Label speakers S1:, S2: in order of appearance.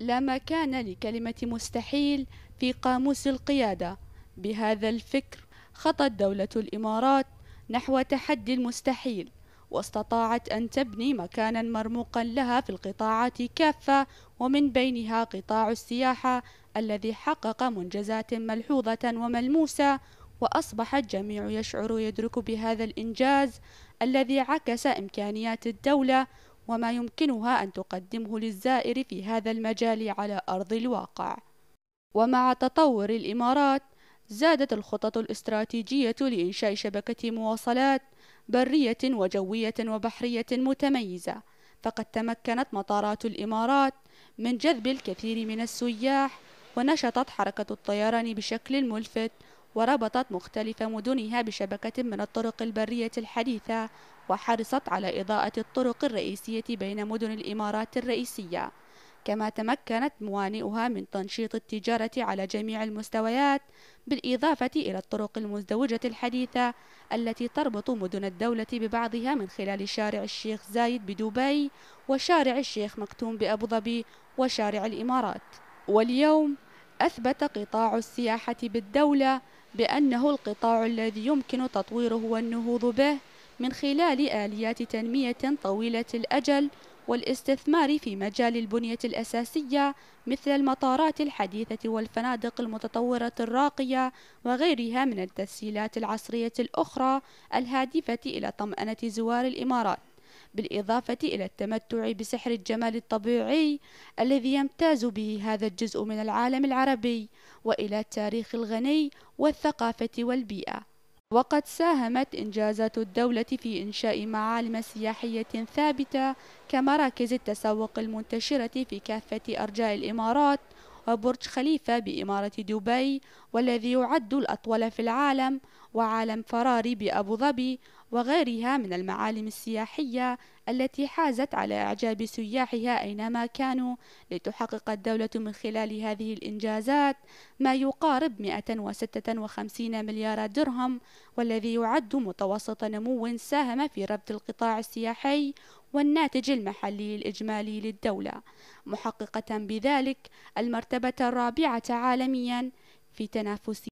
S1: لا مكان لكلمة مستحيل في قاموس القيادة بهذا الفكر خطت دولة الإمارات نحو تحدي المستحيل واستطاعت أن تبني مكانا مرموقا لها في القطاعات كافة ومن بينها قطاع السياحة الذي حقق منجزات ملحوظة وملموسة وأصبح الجميع يشعر يدرك بهذا الإنجاز الذي عكس إمكانيات الدولة وما يمكنها أن تقدمه للزائر في هذا المجال على أرض الواقع ومع تطور الإمارات زادت الخطط الاستراتيجية لإنشاء شبكة مواصلات برية وجوية وبحرية متميزة فقد تمكنت مطارات الإمارات من جذب الكثير من السياح ونشطت حركة الطيران بشكل ملفت وربطت مختلف مدنها بشبكة من الطرق البرية الحديثة وحرصت على إضاءة الطرق الرئيسية بين مدن الإمارات الرئيسية كما تمكنت موانئها من تنشيط التجارة على جميع المستويات بالإضافة إلى الطرق المزدوجة الحديثة التي تربط مدن الدولة ببعضها من خلال شارع الشيخ زايد بدبي وشارع الشيخ مكتوم بأبوظبي وشارع الإمارات واليوم أثبت قطاع السياحة بالدولة بأنه القطاع الذي يمكن تطويره والنهوض به من خلال آليات تنمية طويلة الأجل والاستثمار في مجال البنية الأساسية مثل المطارات الحديثة والفنادق المتطورة الراقية وغيرها من التسهيلات العصرية الأخرى الهادفة إلى طمأنة زوار الإمارات بالإضافة إلى التمتع بسحر الجمال الطبيعي الذي يمتاز به هذا الجزء من العالم العربي وإلى التاريخ الغني والثقافة والبيئة وقد ساهمت إنجازات الدولة في إنشاء معالم سياحية ثابتة كمراكز التسوق المنتشرة في كافة أرجاء الإمارات وبرج خليفة بإمارة دبي والذي يعد الأطول في العالم وعالم فراري بأبو ظبي وغيرها من المعالم السياحية التي حازت على إعجاب سياحها أينما كانوا لتحقق الدولة من خلال هذه الإنجازات ما يقارب 156 مليار درهم والذي يعد متوسط نمو ساهم في ربط القطاع السياحي والناتج المحلي الإجمالي للدولة محققة بذلك المرتبة الرابعة عالميا في تنافسية